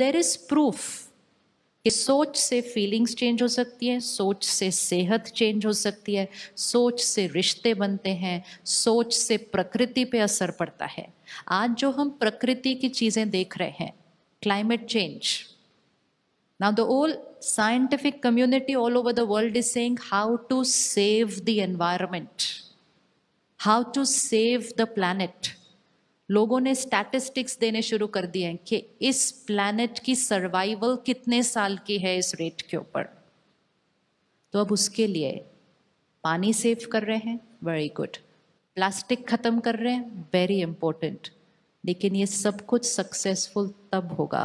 There is proof कि सोच से फीलिंग्स चेंज हो सकती हैं सोच से सेहत चेंज हो सकती है सोच से रिश्ते बनते हैं सोच से प्रकृति पे असर पड़ता है आज जो हम प्रकृति की चीज़ें देख रहे हैं climate change now the whole scientific community all over the world is saying how to save the environment how to save the planet लोगों ने स्टैटिस्टिक्स देने शुरू कर दिए हैं कि इस प्लानट की सर्वाइवल कितने साल की है इस रेट के ऊपर तो अब उसके लिए पानी सेव कर रहे हैं वेरी गुड प्लास्टिक ख़त्म कर रहे हैं वेरी इम्पोर्टेंट लेकिन ये सब कुछ सक्सेसफुल तब होगा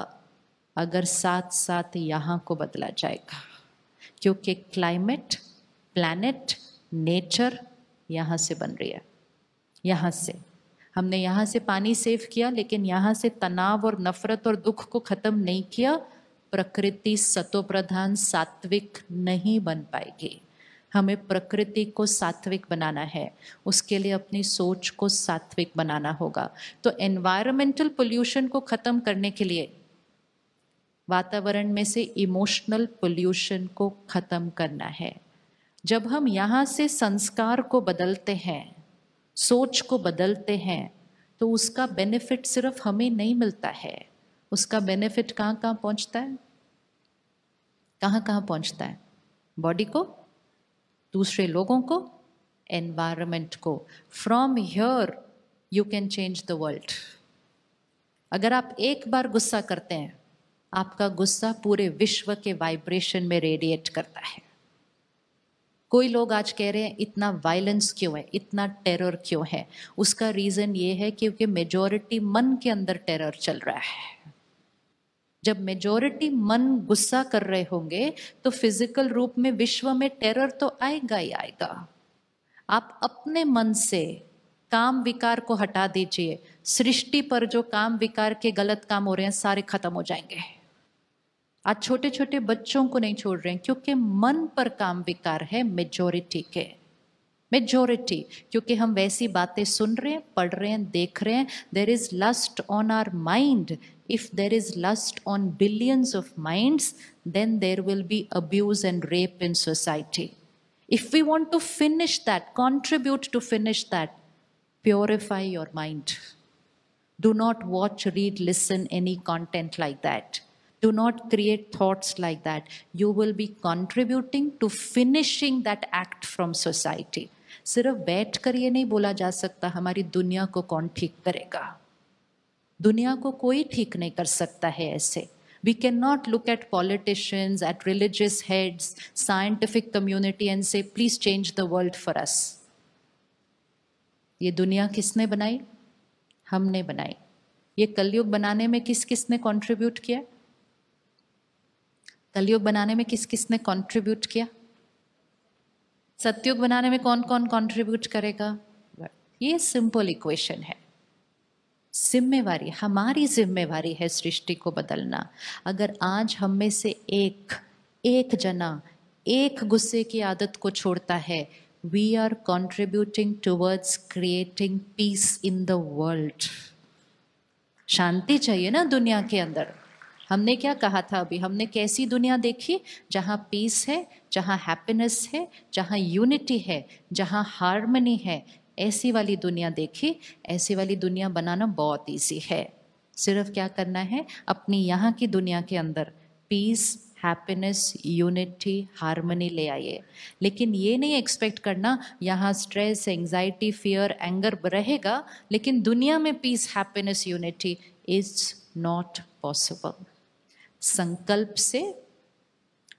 अगर साथ साथ यहाँ को बदला जाएगा क्योंकि क्लाइमेट प्लानट नेचर यहाँ से बन रही है यहाँ से हमने यहाँ से पानी सेव किया लेकिन यहाँ से तनाव और नफरत और दुख को ख़त्म नहीं किया प्रकृति सतोप्रधान सात्विक नहीं बन पाएगी हमें प्रकृति को सात्विक बनाना है उसके लिए अपनी सोच को सात्विक बनाना होगा तो एनवायरमेंटल पोल्यूशन को ख़त्म करने के लिए वातावरण में से इमोशनल पोल्यूशन को ख़त्म करना है जब हम यहाँ से संस्कार को बदलते हैं सोच को बदलते हैं तो उसका बेनिफिट सिर्फ हमें नहीं मिलता है उसका बेनिफिट कहाँ कहाँ पहुँचता है कहाँ कहाँ पहुँचता है बॉडी को दूसरे लोगों को एनवायरमेंट को from here you can change the world अगर आप एक बार गुस्सा करते हैं आपका गुस्सा पूरे विश्व के वाइब्रेशन में रेडिएट करता है कोई लोग आज कह रहे हैं इतना वायलेंस क्यों है इतना टेरर क्यों है उसका रीज़न ये है क्योंकि मेजॉरिटी मन के अंदर टेरर चल रहा है जब मेजोरिटी मन गुस्सा कर रहे होंगे तो फिजिकल रूप में विश्व में टेरर तो आएगा ही आएगा आप अपने मन से काम विकार को हटा दीजिए सृष्टि पर जो काम विकार के गलत काम हो रहे हैं सारे खत्म हो जाएंगे आज छोटे छोटे बच्चों को नहीं छोड़ रहे हैं क्योंकि मन पर काम विकार है मेजोरिटी के मेजोरिटी क्योंकि हम वैसी बातें सुन रहे हैं पढ़ रहे हैं देख रहे हैं there is lust on our mind if there is lust on billions of minds then there will be abuse and rape in society if we want to finish that contribute to finish that purify your mind do not watch read listen any content like that do not create thoughts like that you will be contributing to finishing that act from society सिर्फ बैठ कर ये नहीं बोला जा सकता हमारी दुनिया को कौन ठीक करेगा दुनिया को कोई ठीक नहीं कर सकता है ऐसे we cannot look at politicians, at religious heads, scientific community and say, please change the world for us. ये दुनिया किसने बनाई हमने बनाई ये कलयुग बनाने में किस किसने कंट्रीब्यूट किया कलयुग बनाने में किस किस ने कॉन्ट्रीब्यूट किया सत्युग बनाने में कौन कौन कॉन्ट्रीब्यूट करेगा ये सिंपल इक्वेशन है जिम्मेवारी हमारी जिम्मेवारी है सृष्टि को बदलना अगर आज हम में से एक एक जना एक गुस्से की आदत को छोड़ता है we are contributing towards creating peace in the world शांति चाहिए ना दुनिया के अंदर हमने क्या कहा था अभी हमने कैसी दुनिया देखी जहाँ पीस है जहाँ हैप्पीनेस है जहाँ यूनिटी है जहाँ हारमनी है ऐसी वाली दुनिया देखी ऐसी वाली दुनिया बनाना बहुत ईजी है सिर्फ क्या करना है अपनी यहाँ की दुनिया के अंदर पीस हैप्पीनेस यूनिटी हारमनी ले आइए लेकिन ये नहीं एक्सपेक्ट करना यहाँ स्ट्रेस एंग्जाइटी फियर एंगर रहेगा लेकिन दुनिया में peace happiness unity is not possible संकल्प से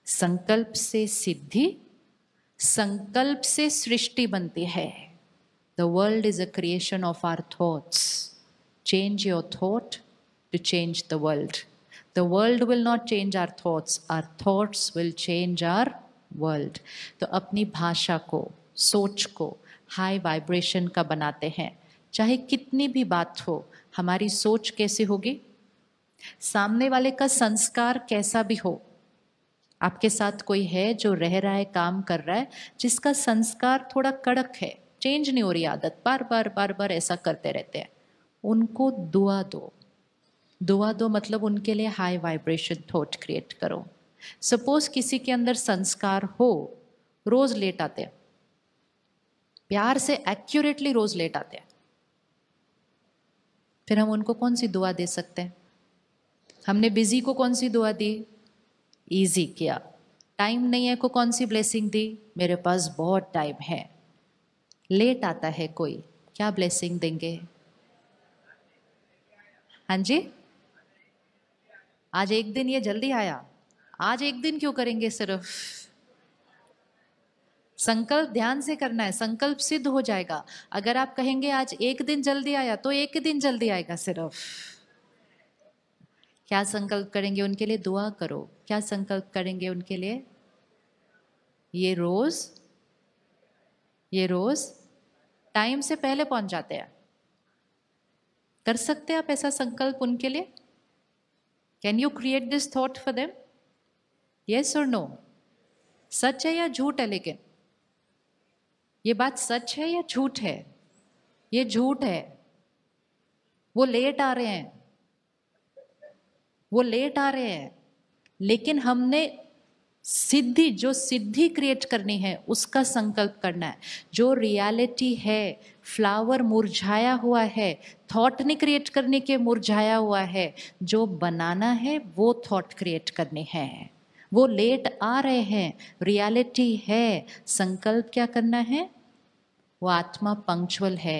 संकल्प से सिद्धि संकल्प से सृष्टि बनती है the world is a creation of our thoughts change your thought to change the world the world will not change our thoughts our thoughts will change our world तो अपनी भाषा को सोच को हाई वाइब्रेशन का बनाते हैं चाहे कितनी भी बात हो हमारी सोच कैसे होगी सामने वाले का संस्कार कैसा भी हो आपके साथ कोई है जो रह रहा है काम कर रहा है जिसका संस्कार थोड़ा कड़क है चेंज नहीं हो रही आदत बार बार बार बार ऐसा करते रहते हैं उनको दुआ दो दुआ दो मतलब उनके लिए हाई वाइब्रेशन थॉट क्रिएट करो सपोज किसी के अंदर संस्कार हो रोज लेट आते हैं प्यार से एक्यूरेटली रोज लेट आते हैं फिर हम उनको कौन सी दुआ दे सकते हैं हमने बिजी को कौन सी दुआ दी ईजी किया टाइम नहीं है को कौन सी ब्लेसिंग दी मेरे पास बहुत टाइम है लेट आता है कोई क्या ब्लेसिंग देंगे हाँ जी आज एक दिन ये जल्दी आया आज एक दिन क्यों करेंगे सिर्फ संकल्प ध्यान से करना है संकल्प सिद्ध हो जाएगा अगर आप कहेंगे आज एक दिन जल्दी आया तो एक दिन जल्दी आएगा सिर्फ क्या संकल्प करेंगे उनके लिए दुआ करो क्या संकल्प करेंगे उनके लिए ये रोज ये रोज टाइम से पहले पहुंच जाते हैं कर सकते हैं आप ऐसा संकल्प उनके लिए can you create this thought for them yes और नो सच है या झूठ है लेकिन ये बात सच है या झूठ है ये झूठ है वो लेट आ रहे हैं वो लेट आ रहे हैं लेकिन हमने सिद्धि जो सिद्धि क्रिएट करनी है उसका संकल्प करना है जो रियलिटी है फ्लावर मुरझाया हुआ है थॉट नहीं क्रिएट करने के मुरझाया हुआ है जो बनाना है वो थॉट क्रिएट करने हैं वो लेट आ रहे हैं रियलिटी है संकल्प क्या करना है वो आत्मा पंक्चुअल है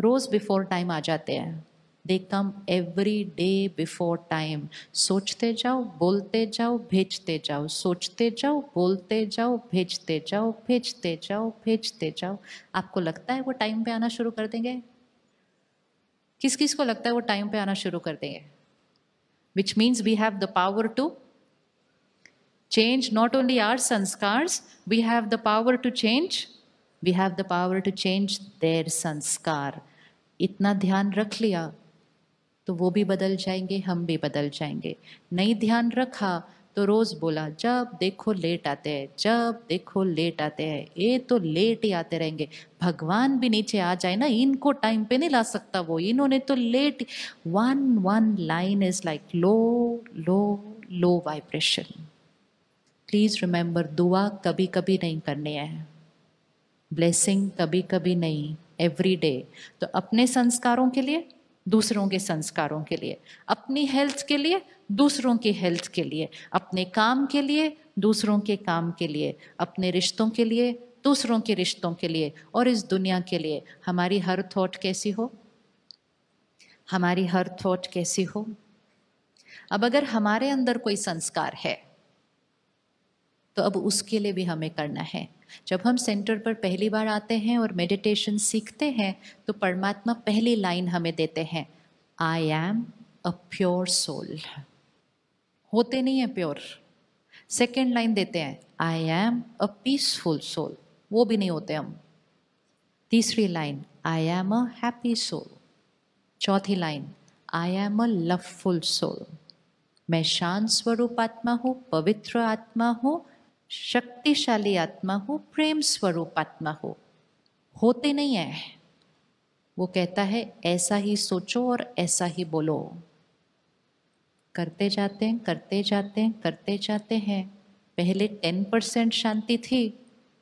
रोज़ बिफोर टाइम आ जाते हैं they come every day before time सोचते जाओ बोलते जाओ भेजते जाओ सोचते जाओ बोलते जाओ भेजते जाओ भेजते जाओ भेजते जाओ आपको लगता है वो टाइम पे आना शुरू कर देंगे किस किस को लगता है वो टाइम पे आना शुरू कर देंगे which means we have the power to change not only our sanskar we have the power to change we have the power to change their sanskar इतना ध्यान रख लिया तो वो भी बदल जाएंगे हम भी बदल जाएंगे नहीं ध्यान रखा तो रोज़ बोला जब देखो लेट आते हैं जब देखो लेट आते हैं ये तो लेट ही आते रहेंगे भगवान भी नीचे आ जाए ना इनको टाइम पे नहीं ला सकता वो इन्होंने तो let one one line is like low low low vibration please remember दुआ कभी कभी नहीं करने है ब्लेसिंग कभी कभी नहीं एवरी डे तो अपने संस्कारों के लिए दूसरों के संस्कारों के लिए अपनी हेल्थ के लिए दूसरों की हेल्थ के लिए अपने काम के लिए दूसरों के काम के लिए अपने रिश्तों के लिए दूसरों के रिश्तों के लिए और इस दुनिया के लिए हमारी हर थॉट कैसी हो हमारी हर थॉट कैसी हो अब अगर हमारे अंदर कोई संस्कार है तो अब उसके लिए भी हमें करना है जब हम सेंटर पर पहली बार आते हैं और मेडिटेशन सीखते हैं तो परमात्मा पहली लाइन हमें देते हैं I am a pure soul होते नहीं है प्योर सेकेंड लाइन देते हैं I am a peaceful soul वो भी नहीं होते हम तीसरी line I am a happy soul चौथी line I am a loveful soul मैं शांत स्वरूप आत्मा हूँ पवित्र आत्मा हूँ शक्तिशाली आत्मा हो प्रेम स्वरूप आत्मा हो होते नहीं है वो कहता है ऐसा ही सोचो और ऐसा ही बोलो करते जाते हैं करते जाते हैं करते जाते हैं पहले टेन परसेंट शांति थी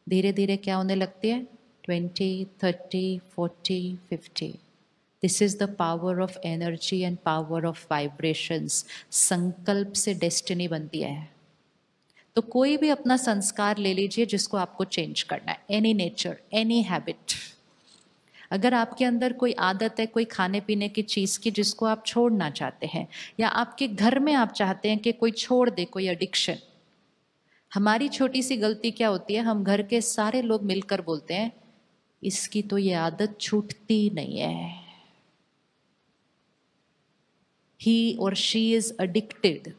धीरे धीरे क्या होने लगती है twenty thirty forty fifty this is the power of energy and power of vibrations संकल्प से डेस्टिनी बनती है तो कोई भी अपना संस्कार ले लीजिए जिसको आपको चेंज करना है एनी नेचर एनी हैबिट अगर आपके अंदर कोई आदत है कोई खाने पीने की चीज़ की जिसको आप छोड़ना चाहते हैं या आपके घर में आप चाहते हैं कि कोई छोड़ दे कोई एडिक्शन हमारी छोटी सी गलती क्या होती है हम घर के सारे लोग मिलकर बोलते हैं इसकी तो ये आदत छूटती नहीं है ही और शी इज़ अडिक्टेड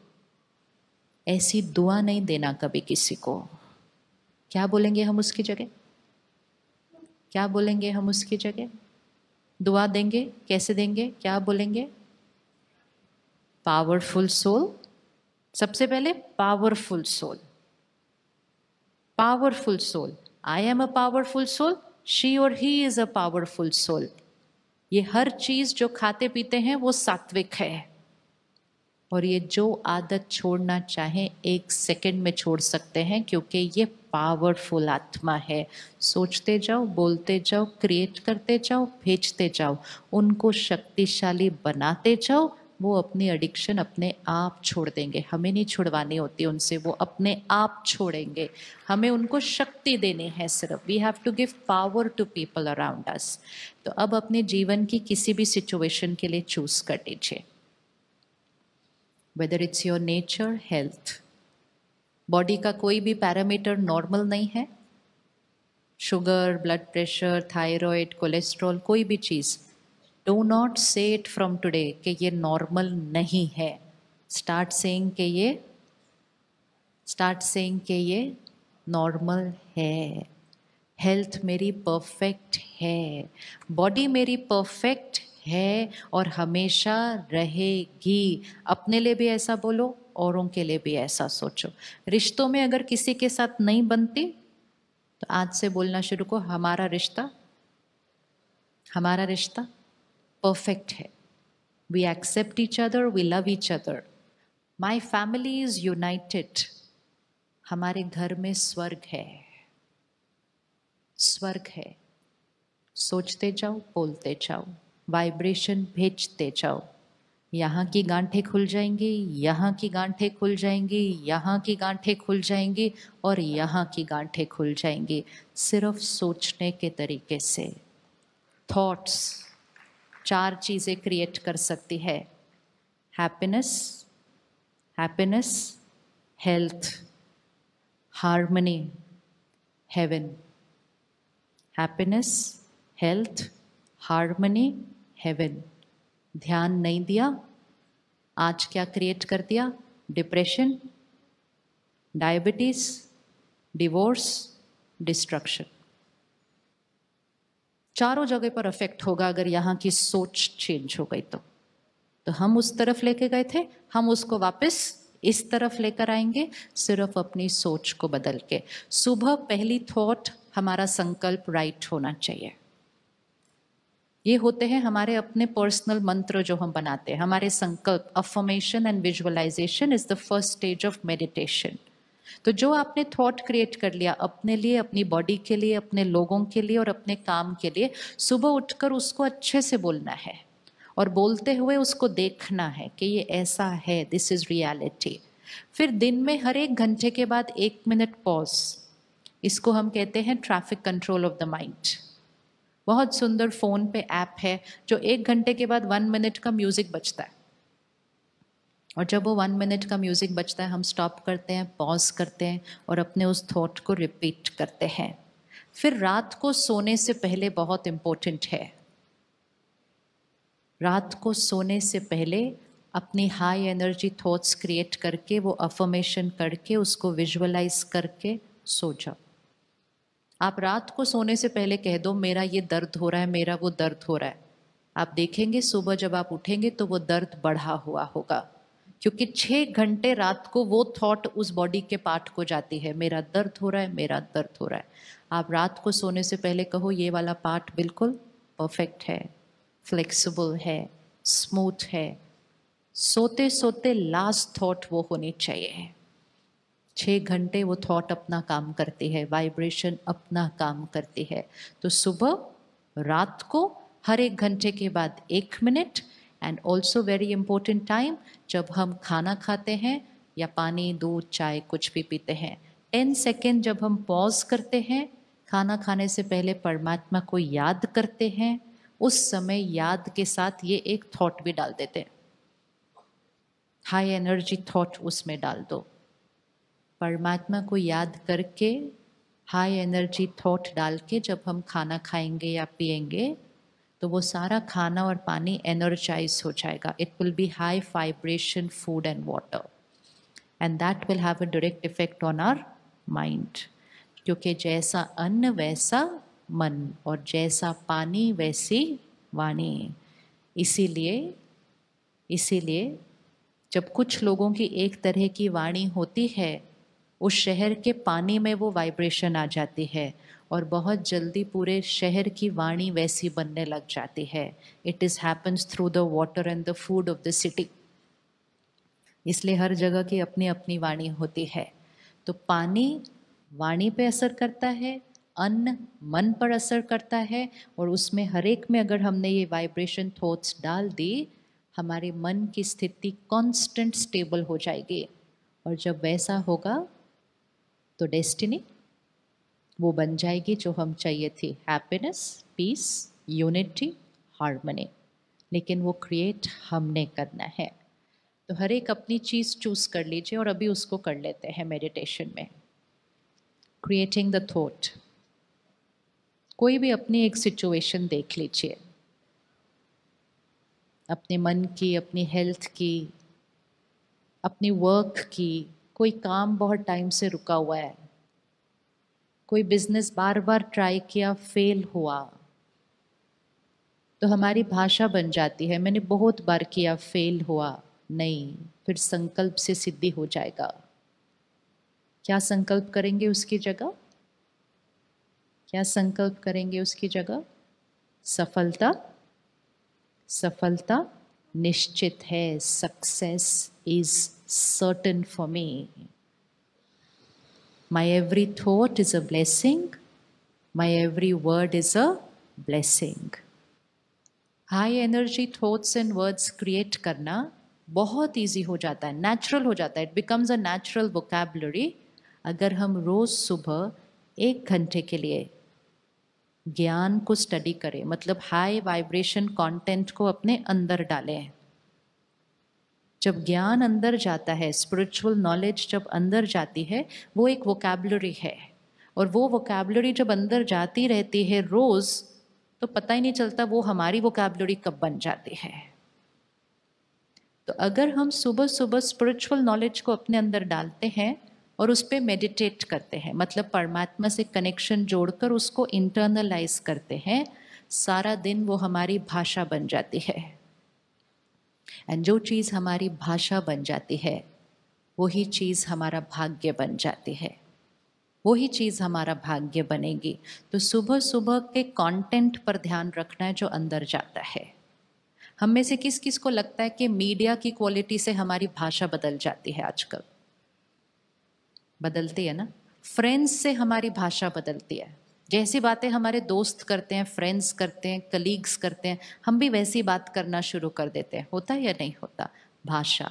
ऐसी दुआ नहीं देना कभी किसी को क्या बोलेंगे हम उसकी जगह क्या बोलेंगे हम उसकी जगह दुआ देंगे कैसे देंगे क्या बोलेंगे पावरफुल सोल सबसे पहले powerful soul powerful soul I am a powerful soul she और he is a powerful soul ये हर चीज जो खाते पीते हैं वो सात्विक है और ये जो आदत छोड़ना चाहें एक सेकंड में छोड़ सकते हैं क्योंकि ये पावरफुल आत्मा है सोचते जाओ बोलते जाओ क्रिएट करते जाओ भेजते जाओ उनको शक्तिशाली बनाते जाओ वो अपनी एडिक्शन अपने आप छोड़ देंगे हमें नहीं छुड़वानी होती उनसे वो अपने आप छोड़ेंगे हमें उनको शक्ति देनी है सिर्फ we have to give power to people around us तो अब अपने जीवन की किसी भी सिचुएशन के लिए चूज़ कर लीजिए whether it's your nature health body का कोई भी पैरामीटर नॉर्मल नहीं है sugar blood pressure thyroid cholesterol कोई भी चीज़ do not say it from today कि ये नॉर्मल नहीं है स्टार्ट सेइंग के ये स्टार्ट सेइंग के ये नॉर्मल है हेल्थ मेरी परफेक्ट है बॉडी मेरी परफेक्ट है और हमेशा रहेगी अपने लिए भी ऐसा बोलो औरों के लिए भी ऐसा सोचो रिश्तों में अगर किसी के साथ नहीं बनती तो आज से बोलना शुरू करो हमारा रिश्ता हमारा रिश्ता परफेक्ट है we accept each other we love each other my family is united हमारे घर में स्वर्ग है स्वर्ग है सोचते जाओ बोलते जाओ वाइब्रेशन भेजते जाओ यहाँ की गांठें खुल जाएंगी यहाँ की गांठें खुल जाएंगी यहाँ की गांठें खुल जाएंगी और यहाँ की गांठें खुल जाएंगी सिर्फ सोचने के तरीके से थॉट्स चार चीज़ें क्रिएट कर सकती है happiness happiness health harmony heaven happiness health harmony heaven ध्यान नहीं दिया आज क्या क्रिएट कर दिया डिप्रेशन डायबिटीज डिवोर्स डिस्ट्रक्शन चारों जगह पर अफेक्ट होगा अगर यहाँ की सोच चेंज हो गई तो तो हम उस तरफ लेके गए थे हम उसको वापस इस तरफ लेकर आएंगे सिर्फ अपनी सोच को बदल के सुबह पहली थॉट हमारा संकल्प राइट होना चाहिए ये होते हैं हमारे अपने पर्सनल मंत्र जो हम बनाते हैं हमारे संकल्प affirmation and visualisation is the first stage of meditation तो जो आपने थॉट क्रिएट कर लिया अपने लिए अपनी बॉडी के लिए अपने लोगों के लिए और अपने काम के लिए सुबह उठकर उसको अच्छे से बोलना है और बोलते हुए उसको देखना है कि ये ऐसा है दिस इज़ रियलिटी फिर दिन में हर एक घंटे के बाद एक मिनट पॉज इसको हम कहते हैं traffic control of the mind बहुत सुंदर फ़ोन पे ऐप है जो एक घंटे के बाद वन मिनट का म्यूज़िक बजता है और जब वो वन मिनट का म्यूज़िक बजता है हम स्टॉप करते हैं पॉज करते हैं और अपने उस थॉट को रिपीट करते हैं फिर रात को सोने से पहले बहुत इम्पोर्टेंट है रात को सोने से पहले अपनी हाई एनर्जी थॉट्स क्रिएट करके वो अफर्मेशन करके उसको विजुअलाइज करके सो जाओ आप रात को सोने से पहले कह दो मेरा ये दर्द हो रहा है मेरा वो दर्द हो रहा है आप देखेंगे सुबह जब आप उठेंगे तो वो दर्द बढ़ा हुआ होगा क्योंकि छः घंटे रात को वो थॉट उस बॉडी के पार्ट को जाती है मेरा दर्द हो रहा है मेरा दर्द हो रहा है आप रात को सोने से पहले कहो ये वाला पार्ट बिल्कुल परफेक्ट है फ्लेक्सिबल है स्मूथ है सोते सोते लास्ट थॉट वो होनी चाहिए छः घंटे वो थॉट अपना काम करते हैं वाइब्रेशन अपना काम करते हैं तो सुबह रात को हर एक घंटे के बाद एक minute and also very important time जब हम खाना खाते हैं या पानी दूध चाय कुछ भी पीते हैं टेन सेकेंड जब हम पॉज करते हैं खाना खाने से पहले परमात्मा को याद करते हैं उस समय याद के साथ ये एक थॉट भी डाल देते हैं हाई एनर्जी थॉट उसमें डाल दो परमात्मा को याद करके हाई एनर्जी थॉट डाल के जब हम खाना खाएंगे या पिएंगे तो वो सारा खाना और पानी एनर्जाइज हो जाएगा it will be high vibration food and water and that will have a direct effect on our mind क्योंकि जैसा अन्न वैसा मन और जैसा पानी वैसी वाणी इसीलिए इसीलिए जब कुछ लोगों की एक तरह की वाणी होती है उस शहर के पानी में वो वाइब्रेशन आ जाती है और बहुत जल्दी पूरे शहर की वाणी वैसी बनने लग जाती है it is happens through the water and the food of the city इसलिए हर जगह की अपनी अपनी वाणी होती है तो पानी वाणी पे असर करता है अन्न मन पर असर करता है और उसमें हर एक में अगर हमने ये वाइब्रेशन थॉट्स डाल दी हमारे मन की स्थिति कांस्टेंट स्टेबल हो जाएगी और जब वैसा होगा तो डेस्टिनी वो बन जाएगी जो हम चाहिए थी हैप्पीनेस पीस यूनिटी हारमोनी लेकिन वो क्रिएट हमने करना है तो हर एक अपनी चीज़ चूज़ कर लीजिए और अभी उसको कर लेते हैं मेडिटेशन में क्रिएटिंग द थॉट कोई भी अपनी एक सिचुएशन देख लीजिए अपने मन की अपनी हेल्थ की अपनी वर्क की कोई काम बहुत टाइम से रुका हुआ है कोई बिजनेस बार बार ट्राई किया फेल हुआ तो हमारी भाषा बन जाती है मैंने बहुत बार किया फेल हुआ नहीं फिर संकल्प से सिद्धि हो जाएगा क्या संकल्प करेंगे उसकी जगह क्या संकल्प करेंगे उसकी जगह सफलता सफलता निश्चित है success is certain for me. My every thought is a blessing. My every word is a blessing. High energy thoughts and words create करना बहुत ईजी हो जाता है नेचुरल हो जाता है it becomes a natural vocabulary अगर हम रोज़ सुबह एक घंटे के लिए ज्ञान को स्टडी करें मतलब हाई वाइब्रेशन कंटेंट को अपने अंदर डालें जब ज्ञान अंदर जाता है स्पिरिचुअल नॉलेज जब अंदर जाती है वो एक वोकेबलरी है और वो वोकेबलरी जब अंदर जाती रहती है रोज़ तो पता ही नहीं चलता वो हमारी वोकेबलरी कब बन जाती है तो अगर हम सुबह सुबह स्पिरिचुअल नॉलेज को अपने अंदर डालते हैं और उस पर मेडिटेट करते हैं मतलब परमात्मा से कनेक्शन जोड़कर उसको इंटरनलाइज करते हैं सारा दिन वो हमारी भाषा बन जाती है एंड जो चीज़ हमारी भाषा बन जाती है वही चीज़ हमारा भाग्य बन जाती है वही चीज़ हमारा भाग्य बनेगी तो सुबह सुबह के कंटेंट पर ध्यान रखना है जो अंदर जाता है हम में से किस किस को लगता है कि मीडिया की क्वालिटी से हमारी भाषा बदल जाती है आजकल बदलती है ना फ्रेंड्स से हमारी भाषा बदलती है जैसी बातें हमारे दोस्त करते हैं फ्रेंड्स करते हैं कलीग्स करते हैं हम भी वैसी बात करना शुरू कर देते हैं होता या नहीं होता भाषा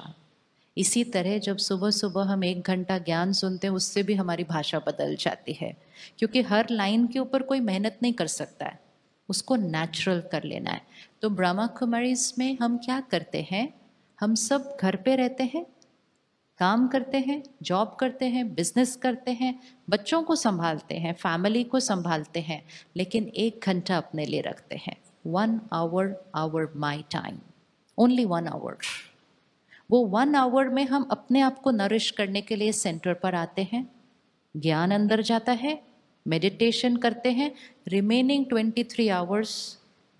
इसी तरह जब सुबह सुबह हम एक घंटा ज्ञान सुनते हैं उससे भी हमारी भाषा बदल जाती है क्योंकि हर लाइन के ऊपर कोई मेहनत नहीं कर सकता है उसको नेचुरल कर लेना है तो ब्रह्मा कुमारीज में हम क्या करते हैं हम सब घर पे रहते हैं काम करते हैं जॉब करते हैं बिजनेस करते हैं बच्चों को संभालते हैं फैमिली को संभालते हैं लेकिन एक घंटा अपने लिए रखते हैं one hour hour my time only one hour वो वन आवर में हम अपने आप को नरिश करने के लिए सेंटर पर आते हैं ज्ञान अंदर जाता है मेडिटेशन करते हैं remaining twenty three hours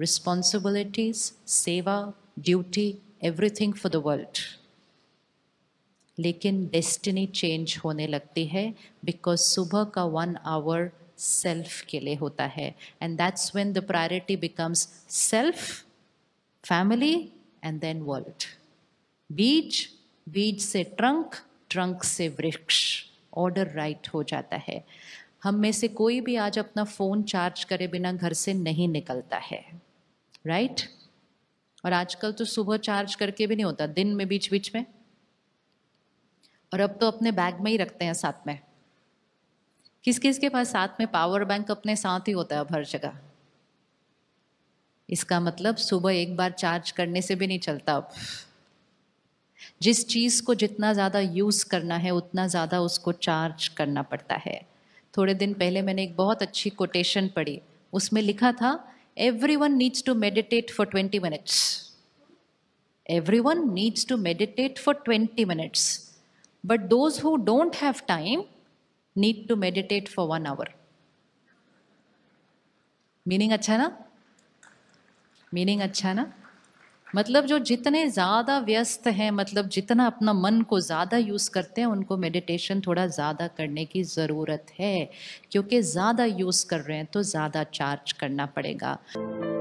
responsibilities seva duty everything for the world लेकिन डेस्टिनी चेंज होने लगती है बिकॉज सुबह का वन आवर सेल्फ के लिए होता है and that's when the priority becomes self family and then world बीज बीज से ट्रंक ट्रंक से वृक्ष ऑर्डर राइट हो जाता है हम में से कोई भी आज अपना फ़ोन चार्ज करे बिना घर से नहीं निकलता है राइट right? और आजकल तो सुबह चार्ज करके भी नहीं होता दिन में बीच बीच में और अब तो अपने बैग में ही रखते हैं साथ में किस किस के पास साथ में पावर बैंक अपने साथ ही होता है अब हर जगह इसका मतलब सुबह एक बार चार्ज करने से भी नहीं चलता अब जिस चीज़ को जितना ज़्यादा यूज़ करना है उतना ज़्यादा उसको चार्ज करना पड़ता है थोड़े दिन पहले मैंने एक बहुत अच्छी कोटेशन पढ़ी उसमें लिखा था everyone needs to meditate for twenty minutes everyone needs to meditate for twenty minutes But those who don't have time need to meditate for one hour. Meaning अच्छा ना मीनिंग अच्छा ना मतलब जो जितने ज़्यादा व्यस्त हैं मतलब जितना अपना मन को ज़्यादा यूज़ करते हैं उनको मेडिटेशन थोड़ा ज़्यादा करने की ज़रूरत है क्योंकि ज़्यादा यूज़ कर रहे हैं तो ज़्यादा चार्ज करना पड़ेगा